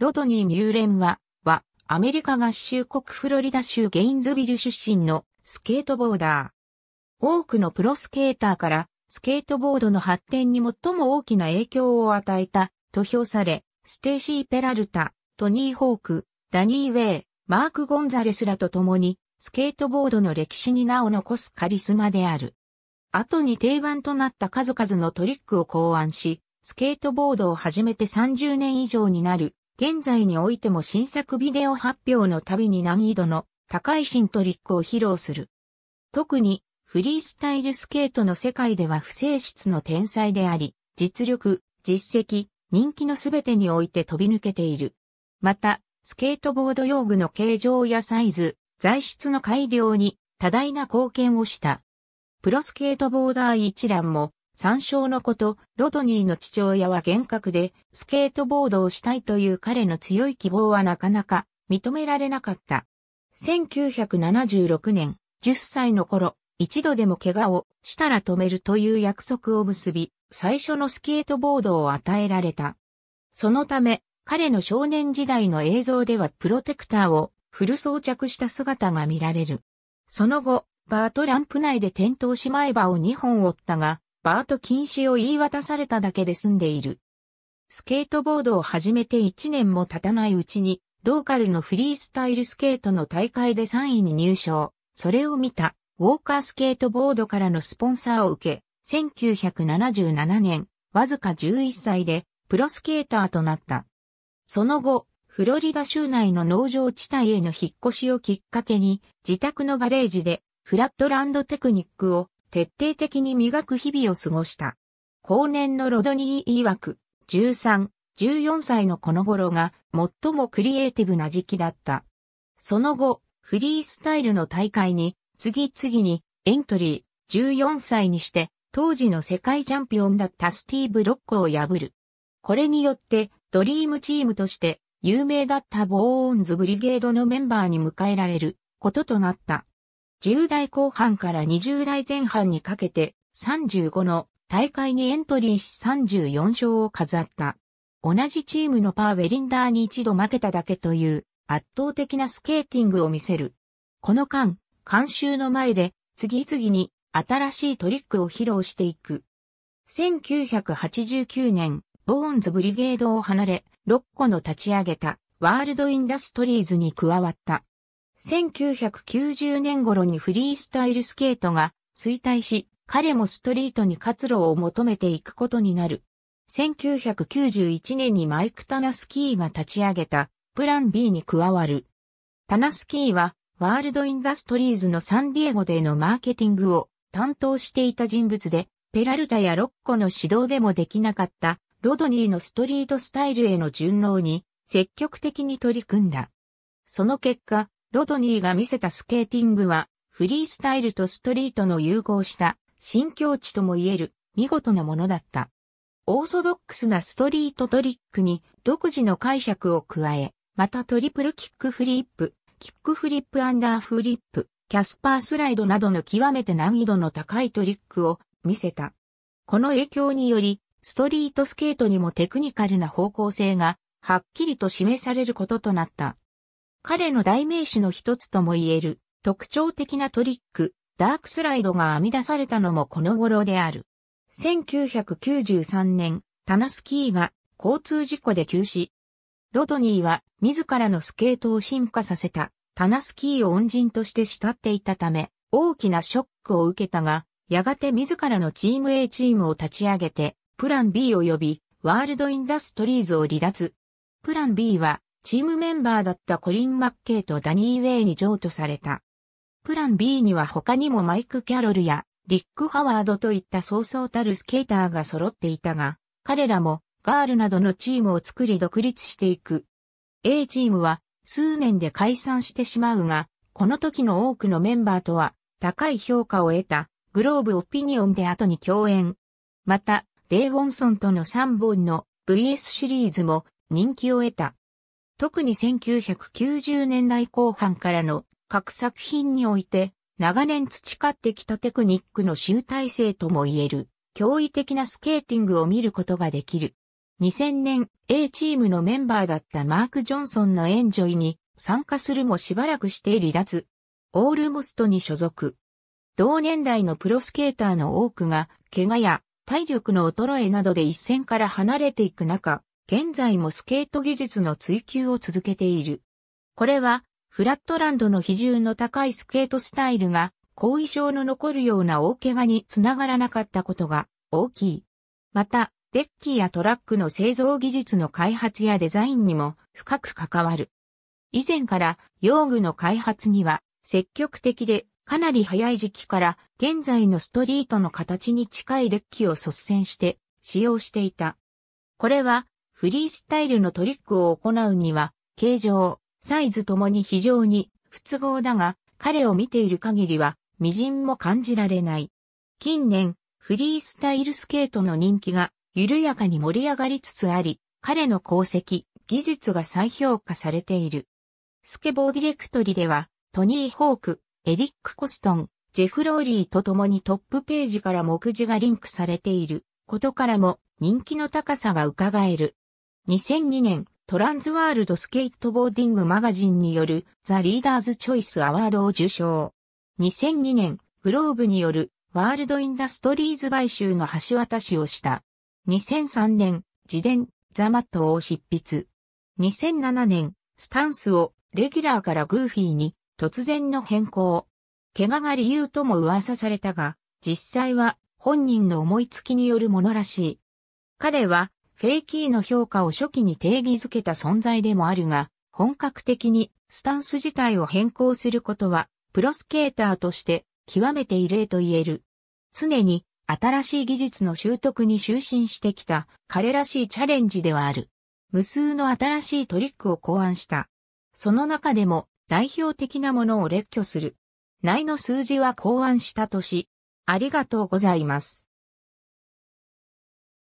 ロドニー・ミューレンは、は、アメリカ合衆国フロリダ州ゲインズビル出身のスケートボーダー。多くのプロスケーターから、スケートボードの発展に最も大きな影響を与えた、と評され、ステイシー・ペラルタ、トニー・ホーク、ダニー・ウェイ、マーク・ゴンザレスらと共に、スケートボードの歴史に名を残すカリスマである。後に定番となった数々のトリックを考案し、スケートボードを始めて30年以上になる現在においても新作ビデオ発表のたびに難易度の高い新トリックを披露する。特にフリースタイルスケートの世界では不正室の天才であり、実力、実績、人気のすべてにおいて飛び抜けている。また、スケートボード用具の形状やサイズ、材質の改良に多大な貢献をした。プロスケートボーダー一覧も参照のこと、ロドニーの父親は厳格で、スケートボードをしたいという彼の強い希望はなかなか認められなかった。1976年、10歳の頃、一度でも怪我をしたら止めるという約束を結び、最初のスケートボードを与えられた。そのため、彼の少年時代の映像ではプロテクターをフル装着した姿が見られる。その後、バートランプ内で転倒し前歯を2本折ったが、パート禁止を言い渡されただけで済んでいる。スケートボードを始めて1年も経たないうちに、ローカルのフリースタイルスケートの大会で3位に入賞。それを見た、ウォーカースケートボードからのスポンサーを受け、1977年、わずか11歳で、プロスケーターとなった。その後、フロリダ州内の農場地帯への引っ越しをきっかけに、自宅のガレージで、フラットランドテクニックを徹底的に磨く日々を過ごした。後年のロドニー曰く、13、14歳のこの頃が最もクリエイティブな時期だった。その後、フリースタイルの大会に次々にエントリー、14歳にして当時の世界チャンピオンだったスティーブ・ロックを破る。これによってドリームチームとして有名だったボーンズ・ブリゲードのメンバーに迎えられることとなった。10代後半から20代前半にかけて35の大会にエントリーし34勝を飾った。同じチームのパーウェリンダーに一度負けただけという圧倒的なスケーティングを見せる。この間、監修の前で次々に新しいトリックを披露していく。1989年、ボーンズブリゲードを離れ、6個の立ち上げたワールドインダストリーズに加わった。1990年頃にフリースタイルスケートが衰退し、彼もストリートに活路を求めていくことになる。1991年にマイク・タナスキーが立ち上げたプラン B に加わる。タナスキーはワールドインダストリーズのサンディエゴでのマーケティングを担当していた人物で、ペラルタやロッコの指導でもできなかったロドニーのストリートスタイルへの順応に積極的に取り組んだ。その結果、ロドニーが見せたスケーティングは、フリースタイルとストリートの融合した新境地とも言える見事なものだった。オーソドックスなストリートトリックに独自の解釈を加え、またトリプルキックフリップ、キックフリップアンダーフリップ、キャスパースライドなどの極めて難易度の高いトリックを見せた。この影響により、ストリートスケートにもテクニカルな方向性がはっきりと示されることとなった。彼の代名詞の一つとも言える特徴的なトリック、ダークスライドが編み出されたのもこの頃である。1993年、タナスキーが交通事故で急死。ロドニーは自らのスケートを進化させたタナスキーを恩人として慕っていたため、大きなショックを受けたが、やがて自らのチーム A チームを立ち上げて、プラン B 及び、ワールドインダストリーズを離脱。プラン B はチームメンバーだったコリン・マッケイとダニー・ウェイに譲渡された。プラン B には他にもマイク・キャロルやリック・ハワードといったそうそうたるスケーターが揃っていたが、彼らもガールなどのチームを作り独立していく。A チームは数年で解散してしまうが、この時の多くのメンバーとは高い評価を得たグローブオピニオンで後に共演。また、デイ・ウォンソンとの3本の VS シリーズも人気を得た。特に1990年代後半からの各作品において長年培ってきたテクニックの集大成とも言える驚異的なスケーティングを見ることができる。2000年 A チームのメンバーだったマーク・ジョンソンのエンジョイに参加するもしばらくして離脱。オールモストに所属。同年代のプロスケーターの多くが怪我や体力の衰えなどで一線から離れていく中、現在もスケート技術の追求を続けている。これは、フラットランドの比重の高いスケートスタイルが、後遺症の残るような大怪我につながらなかったことが大きい。また、デッキやトラックの製造技術の開発やデザインにも深く関わる。以前から用具の開発には積極的でかなり早い時期から現在のストリートの形に近いデッキを率先して使用していた。これはフリースタイルのトリックを行うには、形状、サイズともに非常に不都合だが、彼を見ている限りは、微塵も感じられない。近年、フリースタイルスケートの人気が緩やかに盛り上がりつつあり、彼の功績、技術が再評価されている。スケボーディレクトリでは、トニー・ホーク、エリック・コストン、ジェフ・ローリーと共にトップページから目次がリンクされていることからも人気の高さが伺える。2002年、トランズワールドスケートボーディングマガジンによるザ・リーダーズ・チョイス・アワードを受賞。2002年、グローブによるワールド・インダストリーズ買収の橋渡しをした。2003年、自伝、ザ・マットを執筆。2007年、スタンスをレギュラーからグーフィーに突然の変更。怪我が理由とも噂されたが、実際は本人の思いつきによるものらしい。彼はフェイキーの評価を初期に定義づけた存在でもあるが、本格的にスタンス自体を変更することは、プロスケーターとして極めて異例と言える。常に新しい技術の習得に就寝してきた彼らしいチャレンジではある。無数の新しいトリックを考案した。その中でも代表的なものを列挙する。内の数字は考案したとし、ありがとうございます。